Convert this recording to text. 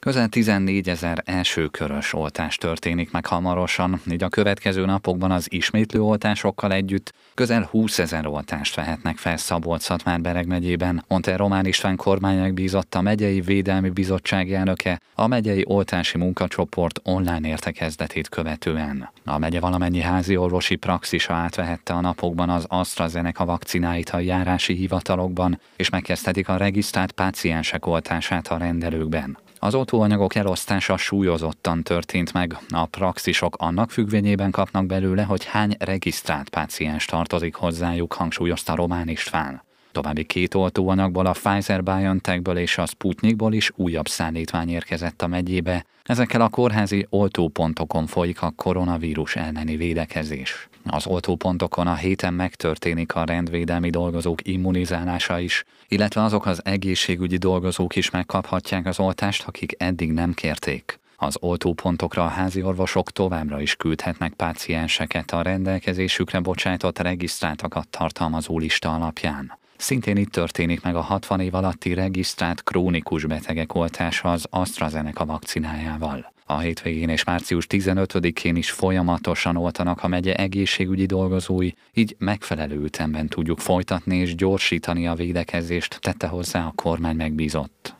Közel 14 ezer elsőkörös oltás történik meg hamarosan, így a következő napokban az ismétlő oltásokkal együtt közel 20 ezer oltást vehetnek fel szabolcs bereg megyében, mondta Román István kormányák bízott a megyei védelmi bizottság elnöke a megyei oltási munkacsoport online értekezletét követően. A megye valamennyi házi orvosi praxisa átvehette a napokban az AstraZeneca vakcináit a járási hivatalokban, és megkezdhetik a regisztrált páciensek oltását a rendelőkben. Az oltóanyagok elosztása súlyozottan történt meg. A praxisok annak függvényében kapnak belőle, hogy hány regisztrált páciens tartozik hozzájuk, hangsúlyozta Román István. További két oltóanakból a Pfizer-BioNTechből és a Sputnikból is újabb szállítvány érkezett a megyébe. Ezekkel a kórházi oltópontokon folyik a koronavírus elleni védekezés. Az oltópontokon a héten megtörténik a rendvédelmi dolgozók immunizálása is, illetve azok az egészségügyi dolgozók is megkaphatják az oltást, akik eddig nem kérték. Az oltópontokra a házi orvosok továbbra is küldhetnek pácienseket a rendelkezésükre bocsájtott regisztráltakat tartalmazó lista alapján. Szintén itt történik meg a 60 év alatti regisztrált krónikus betegek oltása az AstraZeneca vakcinájával. A hétvégén és március 15-én is folyamatosan oltanak a megye egészségügyi dolgozói, így megfelelő ütemben tudjuk folytatni és gyorsítani a védekezést, tette hozzá a kormány megbízott.